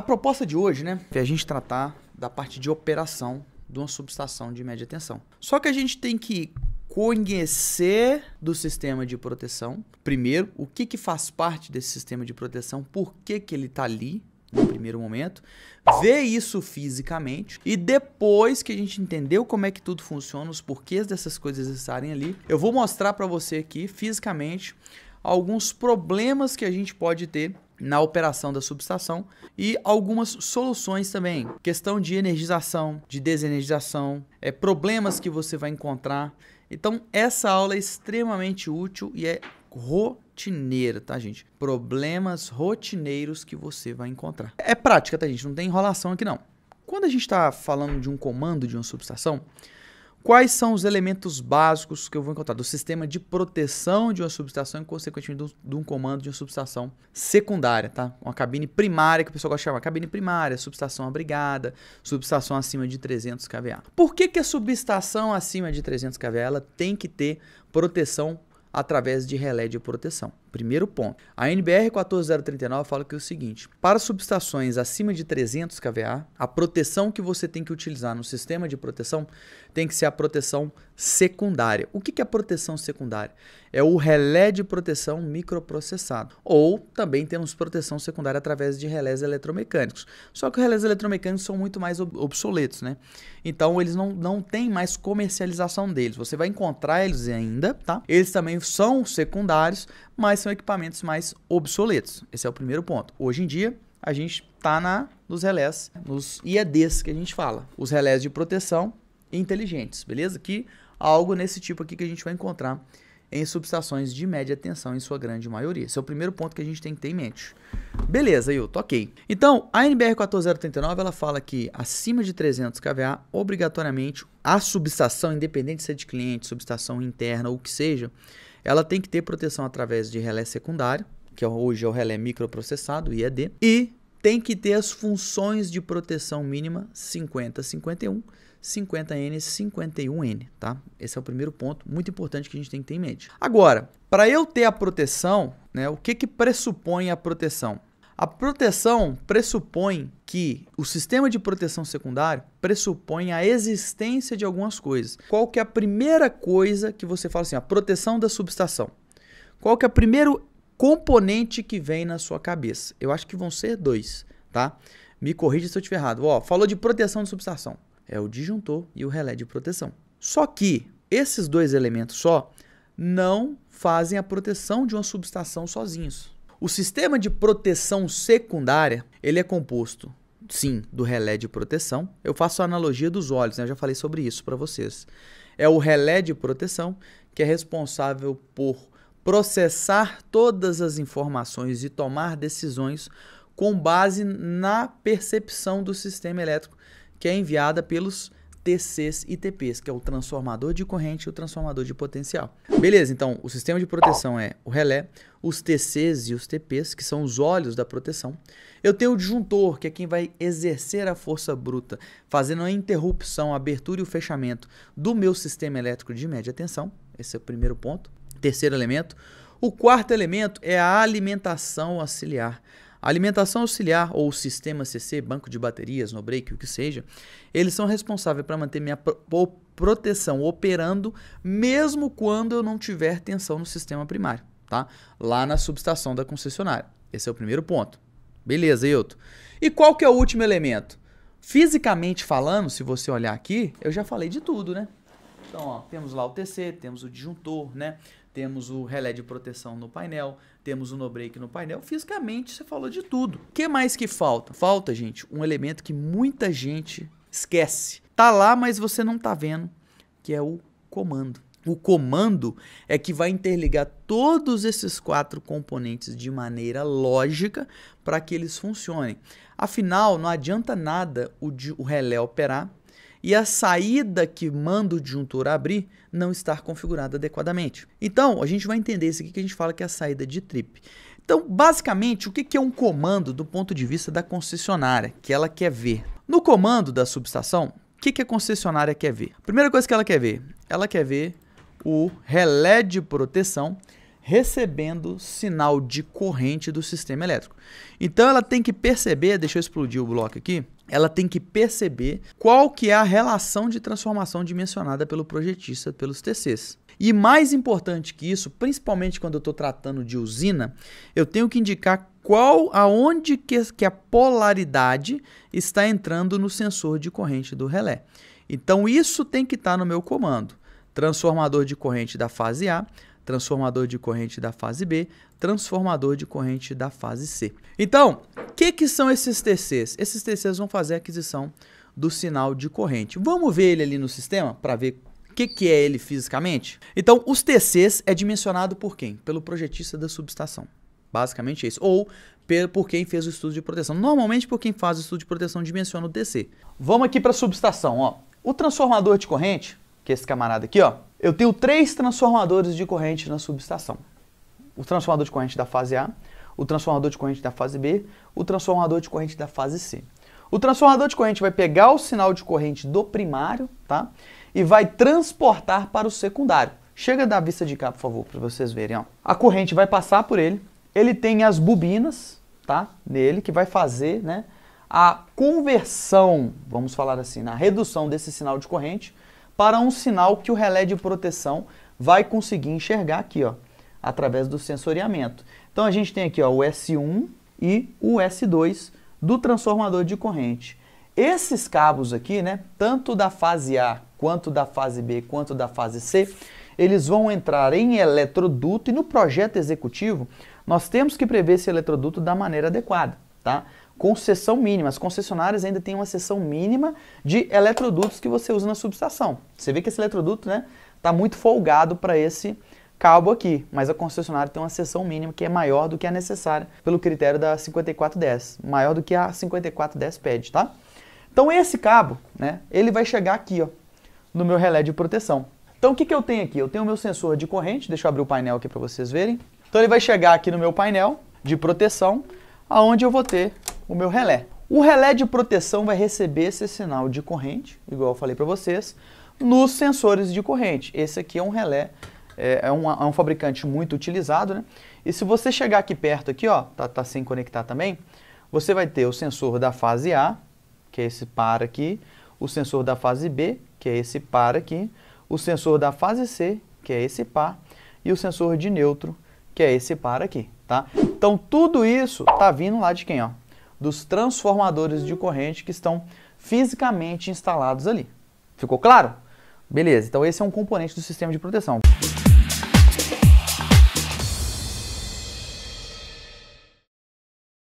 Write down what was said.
A proposta de hoje, né, é a gente tratar da parte de operação de uma subestação de média tensão. Só que a gente tem que conhecer do sistema de proteção, primeiro, o que, que faz parte desse sistema de proteção, por que, que ele está ali, no primeiro momento, ver isso fisicamente e depois que a gente entendeu como é que tudo funciona, os porquês dessas coisas estarem ali, eu vou mostrar para você aqui fisicamente alguns problemas que a gente pode ter na operação da subestação e algumas soluções também. Questão de energização, de desenergização, é, problemas que você vai encontrar. Então, essa aula é extremamente útil e é rotineira, tá, gente? Problemas rotineiros que você vai encontrar. É prática, tá, gente? Não tem enrolação aqui, não. Quando a gente está falando de um comando de uma subestação, Quais são os elementos básicos que eu vou encontrar do sistema de proteção de uma subestação e, consequentemente, de um comando de uma subestação secundária, tá? Uma cabine primária, que o pessoal gosta de chamar. Cabine primária, subestação abrigada, subestação acima de 300 kVA. Por que, que a subestação acima de 300 kVA ela tem que ter proteção através de relé de proteção. Primeiro ponto. A NBR 14039 fala que é o seguinte: para subestações acima de 300 kVA, a proteção que você tem que utilizar no sistema de proteção tem que ser a proteção secundária. O que é proteção secundária? É o relé de proteção microprocessado. Ou também temos proteção secundária através de relés eletromecânicos. Só que os relés eletromecânicos são muito mais obsoletos, né? Então eles não, não têm mais comercialização deles. Você vai encontrar eles ainda, tá? Eles também são secundários, mas são equipamentos mais obsoletos. Esse é o primeiro ponto. Hoje em dia, a gente está na nos relés, nos IEDs que a gente fala, os relés de proteção inteligentes, beleza? Que algo nesse tipo aqui que a gente vai encontrar em subestações de média tensão em sua grande maioria. Esse é o primeiro ponto que a gente tem que ter em mente. Beleza, eu toquei. Então, a NBR 14039, ela fala que acima de 300 kVA, obrigatoriamente, a subestação, independente de ser é de cliente, subestação interna ou o que seja, ela tem que ter proteção através de relé secundário, que é hoje é o relé microprocessado, IED, e tem que ter as funções de proteção mínima 50, 51, 50N, 51N, tá? Esse é o primeiro ponto muito importante que a gente tem que ter em mente. Agora, para eu ter a proteção, né, o que, que pressupõe a proteção? A proteção pressupõe que o sistema de proteção secundário pressupõe a existência de algumas coisas. Qual que é a primeira coisa que você fala assim, a proteção da subestação? Qual que é o primeiro componente que vem na sua cabeça? Eu acho que vão ser dois, tá? Me corrija se eu estiver errado. Ó, falou de proteção de subestação é o disjuntor e o relé de proteção. Só que esses dois elementos só não fazem a proteção de uma subestação sozinhos. O sistema de proteção secundária, ele é composto, sim, do relé de proteção. Eu faço a analogia dos olhos, né? eu já falei sobre isso para vocês. É o relé de proteção que é responsável por processar todas as informações e tomar decisões com base na percepção do sistema elétrico que é enviada pelos TCs e TPs, que é o transformador de corrente e o transformador de potencial. Beleza, então o sistema de proteção é o relé, os TCs e os TPs, que são os olhos da proteção. Eu tenho o disjuntor, que é quem vai exercer a força bruta, fazendo a interrupção, a abertura e o fechamento do meu sistema elétrico de média tensão. Esse é o primeiro ponto. Terceiro elemento. O quarto elemento é a alimentação auxiliar alimentação auxiliar ou sistema CC, banco de baterias, no break, o que seja, eles são responsáveis para manter minha pro proteção operando mesmo quando eu não tiver tensão no sistema primário, tá? Lá na subestação da concessionária. Esse é o primeiro ponto. Beleza, Euto. E qual que é o último elemento? Fisicamente falando, se você olhar aqui, eu já falei de tudo, né? Então, ó, temos lá o TC, temos o disjuntor, né? temos o relé de proteção no painel, temos o no break no painel. Fisicamente você falou de tudo. O que mais que falta? Falta, gente, um elemento que muita gente esquece. Tá lá, mas você não tá vendo, que é o comando. O comando é que vai interligar todos esses quatro componentes de maneira lógica para que eles funcionem. Afinal, não adianta nada o, o relé operar e a saída que manda o disjuntor abrir não estar configurada adequadamente. Então, a gente vai entender isso aqui que a gente fala que é a saída de trip. Então, basicamente, o que é um comando do ponto de vista da concessionária, que ela quer ver? No comando da subestação, o que a concessionária quer ver? primeira coisa que ela quer ver, ela quer ver o relé de proteção recebendo sinal de corrente do sistema elétrico. Então ela tem que perceber, deixa eu explodir o bloco aqui, ela tem que perceber qual que é a relação de transformação dimensionada pelo projetista pelos TCs. E mais importante que isso, principalmente quando eu estou tratando de usina, eu tenho que indicar qual aonde que, que a polaridade está entrando no sensor de corrente do relé. Então isso tem que estar tá no meu comando. Transformador de corrente da fase A, transformador de corrente da fase B, transformador de corrente da fase C. Então, que, que são esses TCs? Esses TCs vão fazer a aquisição do sinal de corrente. Vamos ver ele ali no sistema para ver o que, que é ele fisicamente? Então, os TCs é dimensionado por quem? Pelo projetista da subestação. Basicamente é isso. Ou por quem fez o estudo de proteção. Normalmente, por quem faz o estudo de proteção, dimensiona o TC. Vamos aqui para a subestação. Ó. O transformador de corrente, que é esse camarada aqui, ó, eu tenho três transformadores de corrente na subestação. O transformador de corrente da fase A, o transformador de corrente da fase B, o transformador de corrente da fase C. O transformador de corrente vai pegar o sinal de corrente do primário, tá? E vai transportar para o secundário. Chega da vista de cá, por favor, para vocês verem. Ó. A corrente vai passar por ele. Ele tem as bobinas, tá? Nele que vai fazer, né? A conversão, vamos falar assim, na redução desse sinal de corrente para um sinal que o relé de proteção vai conseguir enxergar aqui, ó, através do sensoriamento. Então a gente tem aqui ó, o S1 e o S2 do transformador de corrente. Esses cabos aqui, né, tanto da fase A, quanto da fase B, quanto da fase C, eles vão entrar em eletroduto e no projeto executivo nós temos que prever esse eletroduto da maneira adequada, tá? Com seção mínima. As concessionárias ainda têm uma seção mínima de eletrodutos que você usa na subestação. Você vê que esse eletroduto, né, tá muito folgado para esse cabo aqui, mas a concessionária tem uma seção mínima que é maior do que a necessária pelo critério da 5410, maior do que a 5410 pede, tá? Então esse cabo, né, ele vai chegar aqui, ó, no meu relé de proteção. Então o que, que eu tenho aqui? Eu tenho o meu sensor de corrente, deixa eu abrir o painel aqui para vocês verem. Então ele vai chegar aqui no meu painel de proteção, aonde eu vou ter o meu relé. O relé de proteção vai receber esse sinal de corrente, igual eu falei para vocês, nos sensores de corrente. Esse aqui é um relé é, é, um, é um fabricante muito utilizado, né? E se você chegar aqui perto aqui, ó, tá, tá sem conectar também, você vai ter o sensor da fase A, que é esse par aqui, o sensor da fase B, que é esse par aqui, o sensor da fase C, que é esse par, e o sensor de neutro, que é esse par aqui, tá? Então tudo isso tá vindo lá de quem, ó? Dos transformadores de corrente que estão fisicamente instalados ali. Ficou claro? Beleza, então esse é um componente do sistema de proteção.